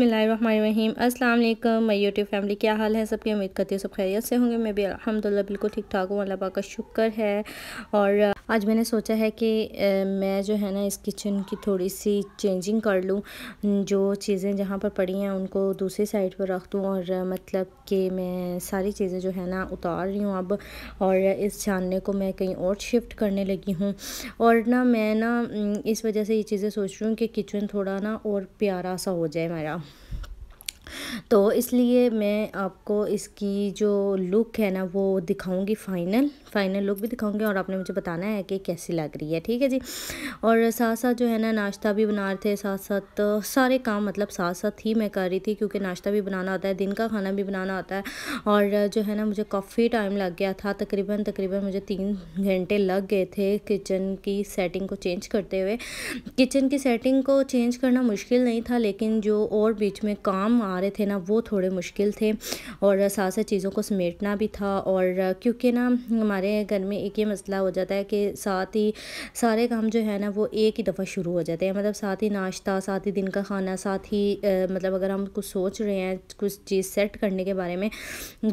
अस्सलाम वालेकुम मैं यूट्यूब फैमिली क्या हाल है सबकी उम्मीद करती हूँ सब खैरियत से होंगे मैं भी अलहमदिल्ला बिल्कुल ठीक ठाक हूँ अल्लाह पाक का शुक्र है और आज मैंने सोचा है कि मैं जो है ना इस किचन की थोड़ी सी चेंजिंग कर लूँ जो चीज़ें जहाँ पर पड़ी हैं उनको दूसरी साइड पर रख दूँ और मतलब कि मैं सारी चीज़ें जो है ना उतार रही हूँ अब और इस छानने को मैं कहीं और शिफ्ट करने लगी हूँ और ना मैं ना इस वजह से ये चीज़ें सोच रही हूँ कि किचन थोड़ा ना और प्यारा सा हो जाए मेरा तो इसलिए मैं आपको इसकी जो लुक है ना वो दिखाऊंगी फाइनल फाइनल लुक भी दिखाऊंगी और आपने मुझे बताना है कि कैसी लग रही है ठीक है जी और साथ साथ जो है ना नाश्ता भी बना रहे थे साथ साथ सारे काम मतलब साथ साथ ही मैं कर रही थी क्योंकि नाश्ता भी बनाना आता है दिन का खाना भी बनाना आता है और जो है ना मुझे काफ़ी टाइम लग गया था तकरीबन तकरीबन मुझे तीन घंटे लग गए थे किचन की सेटिंग को चेंज करते हुए किचन की सेटिंग को चेंज करना मुश्किल नहीं था लेकिन जो और बीच में काम आ रहे थे ना वो थोड़े मुश्किल थे और साथ साथ चीज़ों को समेटना भी था और क्योंकि ना हमारे घर में एक ये मसला हो जाता है कि साथ ही सारे काम जो है ना वो एक ही दफ़ा शुरू हो जाते हैं मतलब साथ ही नाश्ता साथ ही दिन का खाना साथ ही आ, मतलब अगर हम कुछ सोच रहे हैं कुछ चीज़ सेट करने के बारे में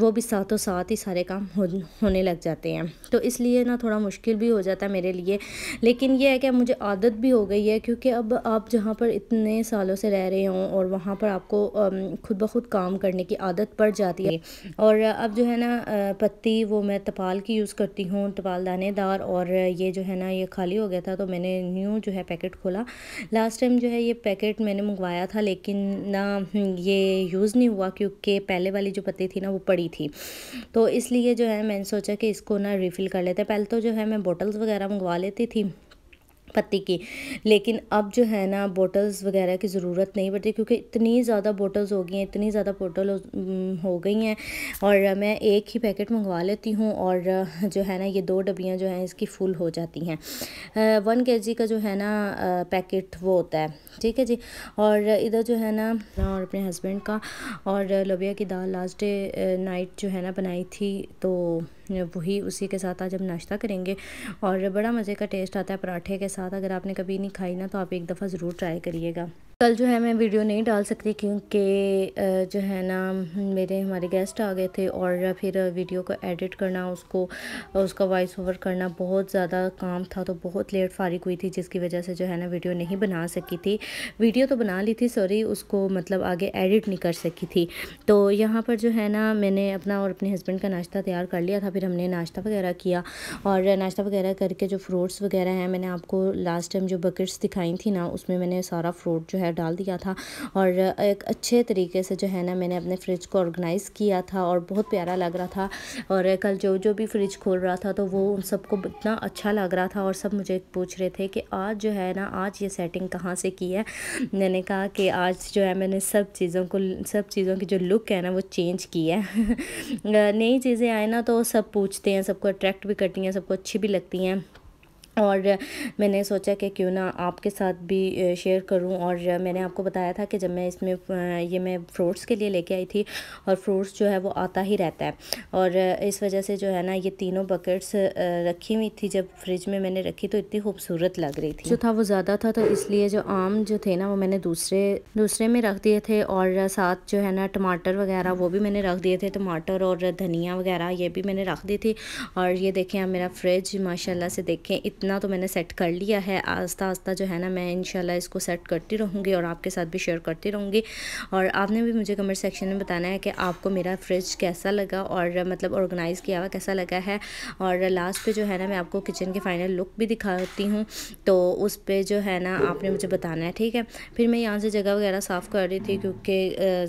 वो भी साथों तो साथ ही सारे काम हो, होने लग जाते हैं तो इसलिए ना थोड़ा मुश्किल भी हो जाता है मेरे लिए लेकिन यह है कि मुझे आदत भी हो गई है क्योंकि अब आप जहाँ पर इतने सालों से रह रहे हों और वहाँ पर आपको खुद ब खुद काम करने की आदत पड़ जाती है और अब जो है ना पत्ती वो मैं तपाल की यूज़ करती हूँ तपाल दानेदार और ये जो है ना ये खाली हो गया था तो मैंने न्यू जो है पैकेट खोला लास्ट टाइम जो है ये पैकेट मैंने मंगवाया था लेकिन ना ये यूज़ नहीं हुआ क्योंकि पहले वाली जो पत्ती थी ना वो पड़ी थी तो इसलिए जो है मैंने सोचा कि इसको ना रिफ़िल कर लेते पहले तो जो है मैं बॉटल्स वगैरह मंगवा लेती थी पत्ती की लेकिन अब जो है ना बोटल्स वगैरह की ज़रूरत नहीं पड़ती क्योंकि इतनी ज़्यादा बोटल्स हो गई हैं इतनी ज़्यादा बोटल हो गई हैं और मैं एक ही पैकेट मंगवा लेती हूँ और जो है ना ये दो डब्बियाँ जो हैं इसकी फुल हो जाती हैं वन के जी का जो है ना पैकेट वो होता है ठीक है जी और इधर जो है ना और अपने हस्बैंड का और लोबिया की दाल लास्ट डे नाइट जो है ना बनाई थी तो वही उसी के साथ आज हम नाश्ता करेंगे और बड़ा मज़े का टेस्ट आता है पराठे के साथ अगर आपने कभी नहीं खाई ना तो आप एक दफ़ा ज़रूर ट्राई करिएगा कल जो है मैं वीडियो नहीं डाल सकती क्योंकि जो है ना मेरे हमारे गेस्ट आ गए थे और फिर वीडियो को एडिट करना उसको उसका वॉइस ओवर करना बहुत ज़्यादा काम था तो बहुत लेट फारिक हुई थी जिसकी वजह से जो है ना वीडियो नहीं बना सकी थी वीडियो तो बना ली थी सॉरी उसको मतलब आगे एडिट नहीं कर सकी थी तो यहाँ पर जो है ना मैंने अपना और अपने हस्बैंड का नाश्ता तैयार कर लिया था फिर हमने नाश्ता वगैरह किया और नाश्ता वगैरह करके जो फ्रूट्स वगैरह हैं मैंने आपको लास्ट टाइम जो बकेट्स दिखाई थी ना उसमें मैंने सारा फ्रूट जो है है डाल दिया था और एक अच्छे तरीके से जो है ना मैंने अपने फ्रिज को ऑर्गेनाइज़ किया था और बहुत प्यारा लग रहा था और कल जो जो भी फ्रिज खोल रहा था तो वो उन सबको इतना अच्छा लग रहा था और सब मुझे पूछ रहे थे कि आज जो है ना आज ये सेटिंग कहाँ से की है मैंने कहा कि आज जो है मैंने सब चीज़ों को सब चीज़ों की जो लुक है ना वो चेंज की है नई चीज़ें आए ना तो सब पूछते हैं सबको अट्रैक्ट भी करती हैं सबको अच्छी भी लगती हैं और मैंने सोचा कि क्यों ना आपके साथ भी शेयर करूं और मैंने आपको बताया था कि जब मैं इसमें ये मैं फ्रूट्स के लिए लेके आई थी और फ्रूट्स जो है वो आता ही रहता है और इस वजह से जो है ना ये तीनों बकेट्स रखी हुई थी जब फ्रिज में मैंने रखी तो इतनी खूबसूरत लग रही थी जो था वो ज़्यादा था तो इसलिए जो आम जो थे ना वो मैंने दूसरे दूसरे में रख दिए थे और साथ जो है ना टमाटर वगैरह वो भी मैंने रख दिए थे टमाटर और धनिया वगैरह ये भी मैंने रख दी थी और ये देखें आप मेरा फ्रिज माशाला से देखें इतना इतना तो मैंने सेट कर लिया है आस्ता आस्ता जो है ना मैं इन इसको सेट करती रहूँगी और आपके साथ भी शेयर करती रहूँगी और आपने भी मुझे कमेंट सेक्शन में बताना है कि आपको मेरा फ्रिज कैसा लगा और मतलब ऑर्गेनाइज़ किया हुआ कैसा लगा है और लास्ट पर जो है ना मैं आपको किचन के फाइनल लुक भी दिखाती हूँ तो उस पर जो है ना आपने मुझे बताना है ठीक है फिर मैं यहाँ से जगह वगैरह साफ़ कर रही थी क्योंकि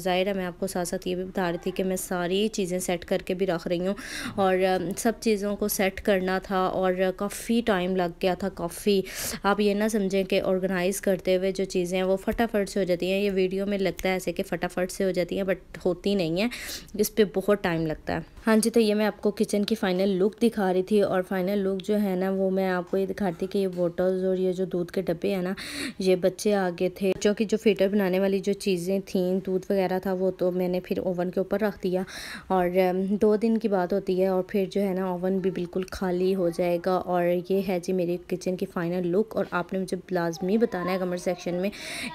ज़ाहिर है मैं आपको साथ साथ ये भी बता रही थी कि मैं सारी चीज़ें सेट करके भी रख रही हूँ और सब चीज़ों को सेट करना था और काफ़ी टाइम लगा लग गया था काफ़ी आप ये ना समझें कि ऑर्गेनाइज़ करते हुए जो चीज़ें हैं वो फटाफट से हो जाती हैं ये वीडियो में लगता है ऐसे कि फ़टाफट से हो जाती हैं बट होती नहीं है इस पर बहुत टाइम लगता है हाँ जी तो ये मैं आपको किचन की फ़ाइनल लुक दिखा रही थी और फाइनल लुक जो है ना वो मैं आपको ये दिखाती कि ये बॉटल्स और ये जो दूध के डब्बे हैं ना ये बच्चे आ गए थे बच्चों की जो फिटर बनाने वाली जो चीज़ें थी दूध वगैरह था वो तो मैंने फिर ओवन के ऊपर रख दिया और दो दिन की बात होती है और फिर जो है ना ओवन भी बिल्कुल खाली हो जाएगा और ये है जी मेरी किचन की फ़ाइनल लुक और आपने मुझे लाजमी बताना है कमेंट सेक्शन में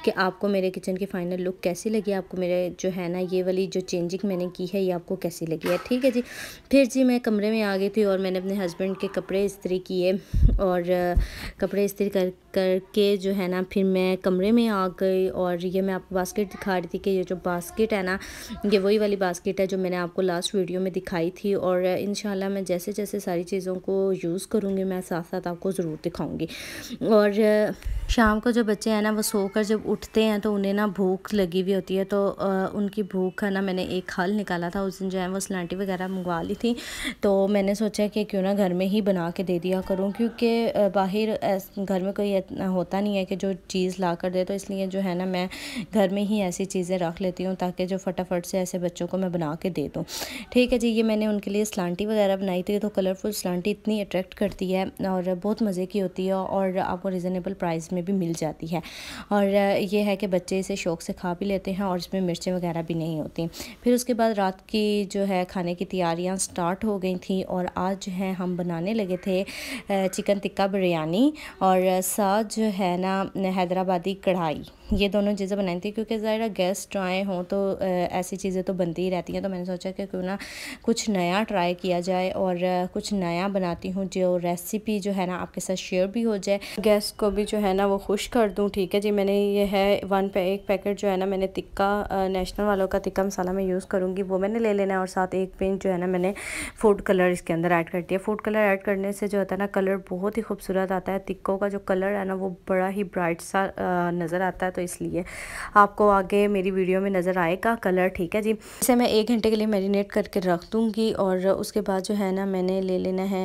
कि आपको मेरे किचन की फ़ाइनल लुक कैसी लगी आपको मेरे जो है ना ये वाली जो चेंजिंग मैंने की है ये आपको कैसी लगी है ठीक है जी फिर जी मैं कमरे में आ गई थी और मैंने अपने हस्बैंड के कपड़े इस्त्री किए और कपड़े इस्त्री कर करके जो है ना फिर मैं कमरे में आ गई और ये मैं आपको बास्केट दिखा रही थी कि ये जो बास्केट है ना ये वही वाली बास्केट है जो मैंने आपको लास्ट वीडियो में दिखाई थी और इन मैं जैसे जैसे सारी चीज़ों को यूज़ करूँगी मैं साथ साथ आपको ज़रूर दिखाऊँगी और शाम को जो बच्चे हैं ना वो सोकर जब उठते हैं तो उन्हें ना भूख लगी हुई होती है तो आ, उनकी भूख का ना मैंने एक हल निकाला था उस दिन जो है वो सलांटी वगैरह मंगवा ली थी तो मैंने सोचा कि क्यों ना घर में ही बना के दे दिया करूँ क्योंकि बाहर घर में कोई इतना होता नहीं है कि जो चीज़ ला कर दे तो इसलिए जो है ना मैं घर में ही ऐसी चीज़ें रख लेती हूँ ताकि जो फटाफट से ऐसे बच्चों को मैं बना के दे दूँ ठीक है जी ये मैंने उनके लिए सलांटी वगैरह बनाई थी तो कलरफुल सलांटी इतनी अट्रैक्ट करती है और बहुत मज़े की होती है और आपको रिजनेबल प्राइस में में भी मिल जाती है और ये है कि बच्चे इसे शौक से खा भी लेते हैं और इसमें मिर्चें वगैरह भी नहीं होती फिर उसके बाद रात की जो है खाने की तैयारियाँ स्टार्ट हो गई थी और आज जो है हम बनाने लगे थे चिकन टिक्का बिरयानी और साथ जो है ना हैदराबादी कढ़ाई ये दोनों चीज़ें बनाई थी क्योंकि ज़रा गेस्ट आए हों तो ऐसी चीज़ें तो बनती ही रहती हैं तो मैंने सोचा कि क्यों ना कुछ नया ट्राई किया जाए और कुछ नया बनाती हूँ जो रेसिपी जो है ना आपके साथ शेयर भी हो जाए गेस्ट को भी जो है ना वो खुश कर दूँ ठीक है जी मैंने ये है वन पे एक पैकेट जो है ना मैंने तिक्का नेशनल वालों का तिक्का मसाला मैं यूज़ करूँगी वो मैंने ले लेना है और साथ एक पेंट जो है ना मैंने फूड कलर इसके अंदर ऐड कर दिया फूड कलर ऐड करने से जो होता है ना कलर बहुत ही खूबसूरत आता है तिक्कों का जो कलर है ना वो बड़ा ही ब्राइट सा नज़र आता है तो इसलिए आपको आगे मेरी वीडियो में नज़र आएगा कलर ठीक है जी इसे मैं एक घंटे के लिए मैरिनेट करके रख दूँगी और उसके बाद जो है ना मैंने ले लेना है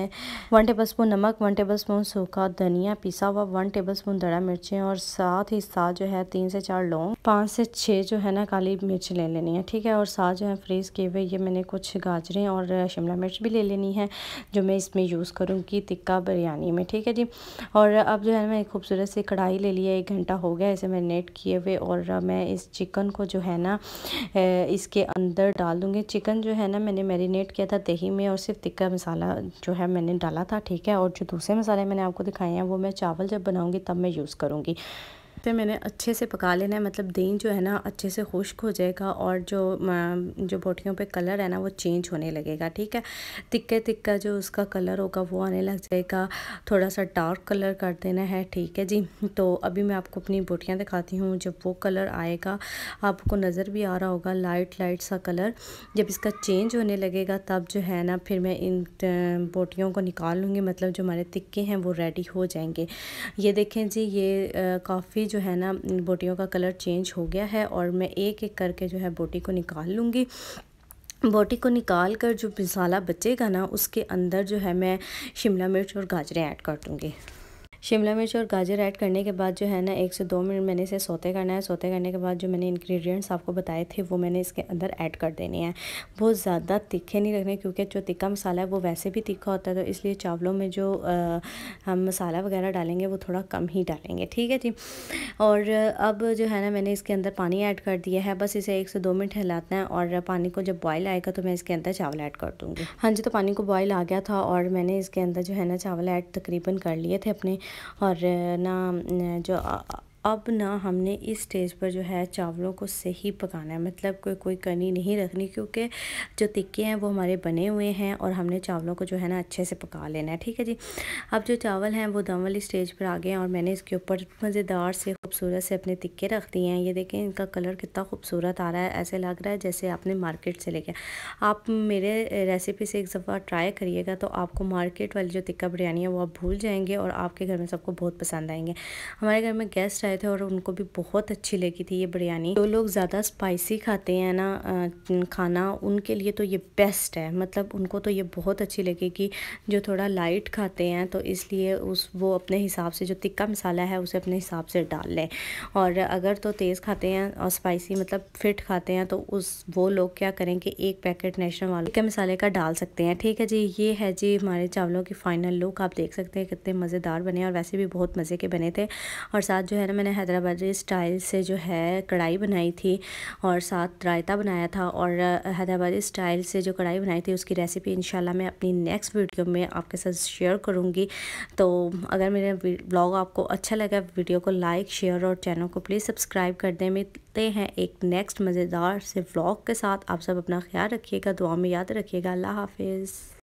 वन टेबल स्पून नमक वन टेबल स्पून सूखा धनिया पिसा हुआ वन टेबल स्पून दड़ा मिर्चें और साथ ही साथ जो है तीन से चार लौंग पाँच से छः जो है ना काली मिर्च ले लेनी है ठीक है और साथ जो है फ्रीज़ किए हुए ये मैंने कुछ गाजरें और शिमला मिर्च भी ले लेनी है जो मैं इसमें यूज़ करूँगी तिक्का बिरयानी में ठीक है जी और अब जो है मैं खूबसूरत सी कढ़ाई ले ली है एक घंटा हो गया इसे मैंने मैरिनेट किए हुए और मैं इस चिकन को जो है ना इसके अंदर डाल दूँगी चिकन जो है ना मैंने मैरिनेट किया था दही में और सिर्फ तिक्का मसाला जो है मैंने डाला था ठीक है और जो दूसरे मसाले मैंने आपको दिखाए हैं वो मैं चावल जब बनाऊँगी तब मैं यूज़ करूँगी फिर मैंने अच्छे से पका लेना है मतलब दही जो है ना अच्छे से खुश्क हो जाएगा और जो जो बोटियों पे कलर है ना वो चेंज होने लगेगा ठीक है तिक्के तिक्का जो उसका कलर होगा वो आने लग जाएगा थोड़ा सा डार्क कलर कर देना है ठीक है जी तो अभी मैं आपको अपनी बोटियाँ दिखाती हूँ जब वो कलर आएगा आपको नज़र भी आ रहा होगा लाइट लाइट सा कलर जब इसका चेंज होने लगेगा तब जो है ना फिर मैं इन बोटियों को निकाल लूँगी मतलब जो हमारे तिक्के हैं वो रेडी हो जाएंगे ये देखें जी ये काफ़ी जो है ना बोटियों का कलर चेंज हो गया है और मैं एक एक करके जो है बोटी को निकाल लूँगी बोटी को निकाल कर जो मसाला बचेगा ना उसके अंदर जो है मैं शिमला मिर्च और गाजरें ऐड कर दूँगी शिमला मिर्च और गाजर ऐड करने के बाद जो है ना एक से दो मिनट मैंने इसे सोते करना है सोते करने के बाद जो मैंने इंग्रेडिएंट्स आपको बताए थे वो मैंने इसके अंदर ऐड कर देने हैं बहुत ज़्यादा तीखे नहीं रखने क्योंकि जो तिक्का मसाला है वो वैसे भी तीखा होता है तो इसलिए चावलों में जो आ, हम मसाला वगैरह डालेंगे वो थोड़ा कम ही डालेंगे ठीक है जी और अब जो है ना मैंने इसके अंदर पानी ऐड कर दिया है बस इसे एक से दो मिनट हिलाना है और पानी को जब बॉयल आएगा तो मैं इसके अंदर चावल ऐड कर दूँगी हाँ जी तो पानी को बॉयल आ गया था और मैंने इसके अंदर जो है ना चावल ऐड तकरीबन कर लिए थे अपने और ना जो अब ना हमने इस स्टेज पर जो है चावलों को सही पकाना है मतलब कोई कोई कनी नहीं रखनी क्योंकि जो तिक्के हैं वो हमारे बने हुए हैं और हमने चावलों को जो है ना अच्छे से पका लेना है ठीक है जी अब जो चावल हैं वो दम वाली स्टेज पर आ गए हैं और मैंने इसके ऊपर मज़ेदार से खूबसूरत से अपने तिक्के रख दिए हैं ये देखें इनका कलर कितना खूबसूरत आ रहा है ऐसे लग रहा है जैसे आपने मार्केट से लेके आप मेरे रेसिपी से एक दफ़ा ट्राई करिएगा तो आपको मार्केट वाली जो तिक्का बिरयानी है वो आप भूल जाएंगे और आपके घर में सबको बहुत पसंद आएंगे हमारे घर में गेस्ट आए थे और उनको भी बहुत अच्छी लगी थी ये बिरयानी जो लोग ज़्यादा स्पाइसी खाते हैं ना खाना उनके लिए तो ये बेस्ट है मतलब उनको तो ये बहुत अच्छी लगी कि जो थोड़ा लाइट खाते हैं तो इसलिए उस वो अपने हिसाब से जो तिक्का मसाला है उसे अपने हिसाब से डाल लें और अगर तो तेज़ खाते हैं और स्पाइसी मतलब फिट खाते हैं तो उस वो लोग क्या करें कि एक पैकेट नेशनल वाले के मसाले का डाल सकते हैं ठीक है जी ये है जी हमारे चावलों की फ़ाइनल लुक आप देख सकते हैं कितने मज़ेदार बने और वैसे भी बहुत मज़े के बने थे और साथ जो है ना मैंने हैदराबादी स्टाइल से जो है कढ़ाई बनाई थी और साथ रायता बनाया था और हैदराबादी स्टाइल से जो कढ़ाई बनाई थी उसकी रेसिपी इंशाल्लाह मैं अपनी नेक्स्ट वीडियो में आपके साथ शेयर करूँगी तो अगर मेरा ब्लॉग आपको अच्छा लगा वीडियो को लाइक शेयर और चैनल को प्लीज़ सब्सक्राइब कर दें मिलते हैं एक नेक्स्ट मज़ेदार से व्लॉग के साथ आप सब अपना ख्याल रखिएगा दुआ में याद रखिएगा अल्लाह हाफिज़